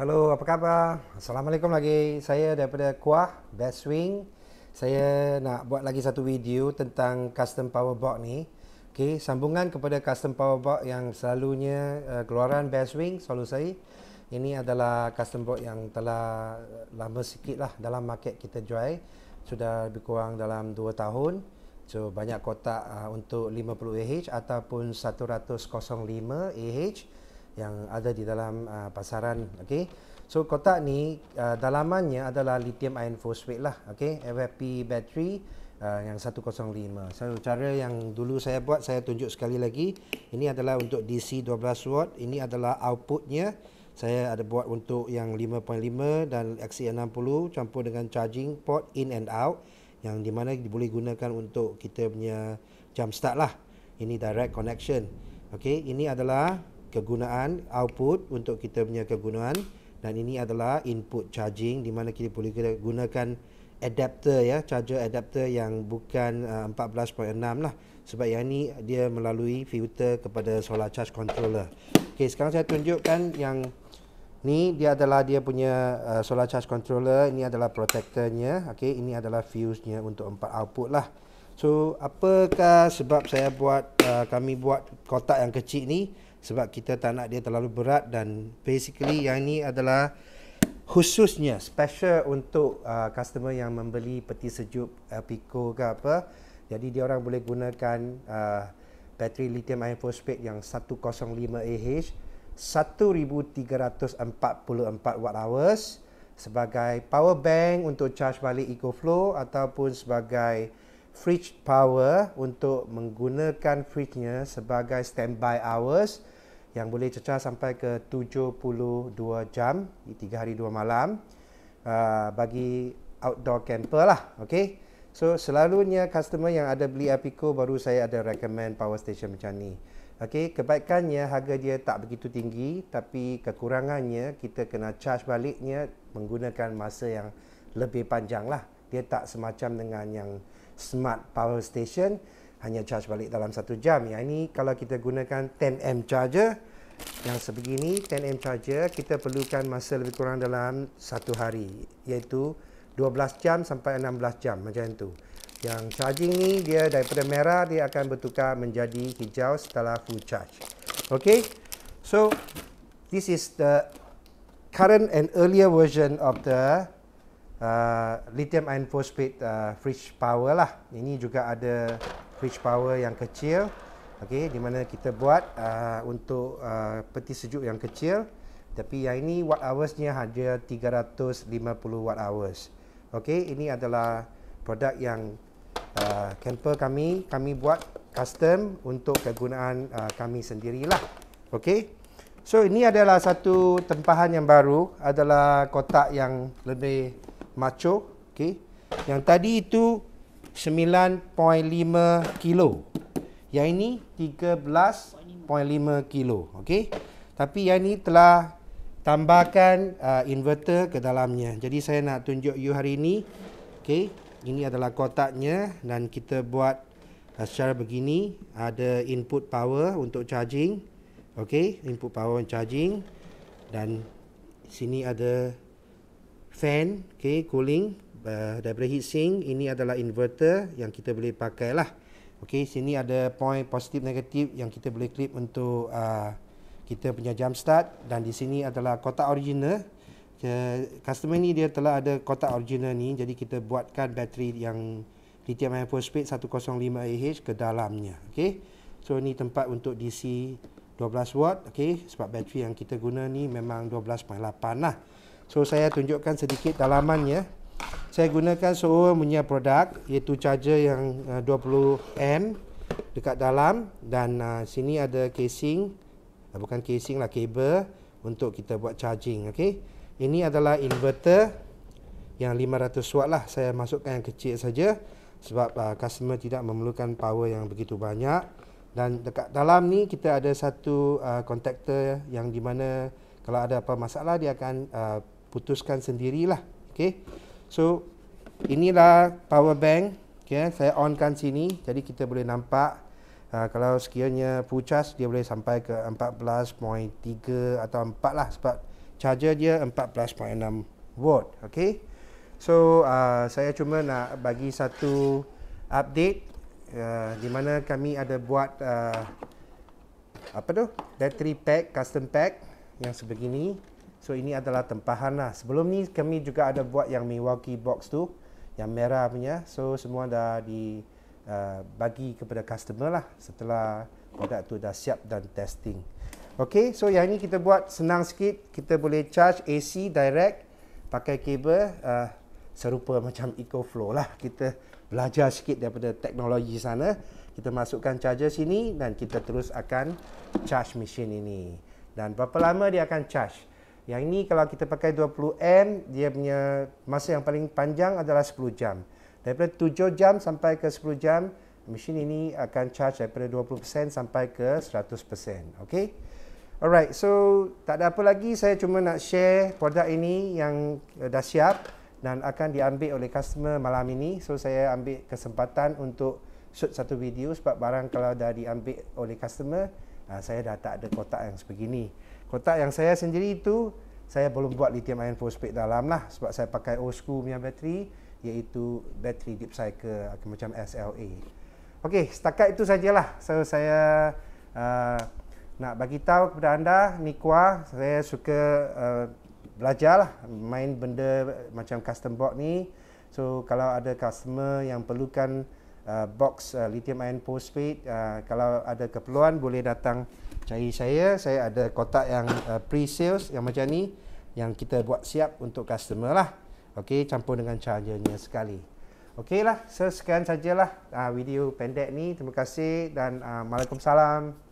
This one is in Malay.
Halo, apa khabar? Assalamualaikum lagi. Saya daripada Kuah Best Wing. Saya nak buat lagi satu video tentang custom power box ni. Okey, sambungan kepada custom power box yang selalunya uh, keluaran Best Wing selalu saya. Ini adalah custom box yang telah eh, lama sikit lah dalam market kita jual. Sudah lebih kurang dalam 2 tahun. So, banyak kotak uh, untuk 50 AH ataupun 105 AH yang ada di dalam uh, pasaran okey so kotak ni uh, dalamannya adalah lithium iron phosphate lah okey FFP battery uh, yang 105 so cara yang dulu saya buat saya tunjuk sekali lagi ini adalah untuk DC 12 watt ini adalah outputnya saya ada buat untuk yang 5.5 dan XC60 e campur dengan charging port in and out yang di mana boleh gunakan untuk kita punya jump start lah ini direct connection okay. ini adalah kegunaan output untuk kita punya kegunaan dan ini adalah input charging di mana kita boleh gunakan adapter ya charger adapter yang bukan uh, 14.6 lah sebab yang ni dia melalui filter kepada solar charge controller. Okey sekarang saya tunjukkan yang ni dia adalah dia punya uh, solar charge controller, ini adalah protectornya. Okey ini adalah fuse nya untuk empat output lah. So apakah sebab saya buat uh, kami buat kotak yang kecil ni? sebab kita tak nak dia terlalu berat dan basically yang ini adalah khususnya special untuk uh, customer yang membeli peti sejuk uh, Pico ke apa jadi dia orang boleh gunakan uh, bateri lithium ion phosphate yang 105Ah 1344 watt hours sebagai power bank untuk charge balik EcoFlow ataupun sebagai fridge power untuk menggunakan fridge-nya sebagai standby hours yang boleh cecah sampai ke 72 jam, tiga hari dua malam uh, bagi outdoor camper lah. Okay. So selalunya customer yang ada beli Apico baru saya ada recommend power station macam ni. Okay, kebaikannya harga dia tak begitu tinggi tapi kekurangannya kita kena charge baliknya menggunakan masa yang lebih panjang lah. Dia tak semacam dengan yang smart power station hanya charge balik dalam satu jam. Yang ini kalau kita gunakan 10M charger yang sebegini 10M charger kita perlukan masa lebih kurang dalam satu hari iaitu 12 jam sampai 16 jam macam itu. Yang charging ni dia daripada merah dia akan bertukar menjadi hijau setelah full charge. Okay, so this is the current and earlier version of the uh, lithium ion phosphate uh, fridge power lah. Ini juga ada fridge power yang kecil. okay? di mana kita buat uh, untuk uh, peti sejuk yang kecil. Tapi yang ini watt hoursnya hanya 350 watt hours. Okay? ini adalah produk yang uh, camper kami kami buat custom untuk kegunaan uh, kami sendirilah. Okay? So ini adalah satu tempahan yang baru adalah kotak yang lebih macho okay? yang tadi itu 9.5 kilo yang ini 13.5 kilo okay? tapi yang ini telah tambahkan uh, inverter ke dalamnya jadi saya nak tunjuk you hari ini okay? ini adalah kotaknya dan kita buat uh, secara begini ada input power untuk charging okay? input power untuk charging dan sini ada fan okay, cooling uh, daripada heat sink ini adalah inverter yang kita boleh pakai lah ok sini ada point positif negatif yang kita boleh clip untuk uh, kita punya jump start dan di sini adalah kotak original uh, customer ni dia telah ada kotak original ni jadi kita buatkan bateri yang lithium ion phosphate 105Ah ke dalamnya ok so ni tempat untuk DC 12 watt ok sebab bateri yang kita guna ni memang 12.8 lah So saya tunjukkan sedikit dalamannya. Saya gunakan semua punya produk iaitu charger yang uh, 20M dekat dalam dan uh, sini ada casing uh, bukan casing lah kabel untuk kita buat charging okey. Ini adalah inverter yang 500 watt lah saya masukkan yang kecil saja sebab uh, customer tidak memerlukan power yang begitu banyak dan dekat dalam ni kita ada satu uh, yang di mana kalau ada apa masalah dia akan uh, putuskan sendirilah. Okay. So, inilah power bank. Okay, eh? saya onkan sini. Jadi, kita boleh nampak uh, kalau sekiranya full charge, dia boleh sampai ke 14.3 atau 4 lah sebab charger dia 14.6 volt. Okay. So, uh, saya cuma nak bagi satu update uh, di mana kami ada buat uh, apa tu? Battery pack, custom pack yang sebegini. So ini adalah tempahan lah. Sebelum ni kami juga ada buat yang Milwaukee box tu yang merah punya. So semua dah di uh, bagi kepada customer lah setelah produk tu dah siap dan testing. Okay, so yang ini kita buat senang sikit. Kita boleh charge AC direct pakai kabel uh, serupa macam EcoFlow lah. Kita belajar sikit daripada teknologi sana. Kita masukkan charger sini dan kita terus akan charge mesin ini. Dan berapa lama dia akan charge? Yang ini kalau kita pakai 20M, dia punya masa yang paling panjang adalah 10 jam. Daripada 7 jam sampai ke 10 jam, mesin ini akan charge daripada 20% sampai ke 100%. Okay? Alright, so tak ada apa lagi. Saya cuma nak share produk ini yang eh, dah siap dan akan diambil oleh customer malam ini. So saya ambil kesempatan untuk shoot satu video sebab barang kalau dah diambil oleh customer, ah, saya dah tak ada kotak yang sebegini. Kotak yang saya sendiri itu saya belum buat lithium ion phosphate dalam lah sebab saya pakai old school punya bateri iaitu bateri deep cycle okay, macam SLA. Okey, setakat itu sajalah. So saya uh, nak bagi tahu kepada anda ni kuah saya suka uh, belajar lah main benda macam custom box ni. So kalau ada customer yang perlukan uh, box uh, lithium ion phosphate uh, kalau ada keperluan boleh datang cari saya saya ada kotak yang uh, pre-sales yang macam ni yang kita buat siap untuk customer lah okey campur dengan chargernya sekali okeylah so sekian sajalah uh, video pendek ni terima kasih dan uh, ah, assalamualaikum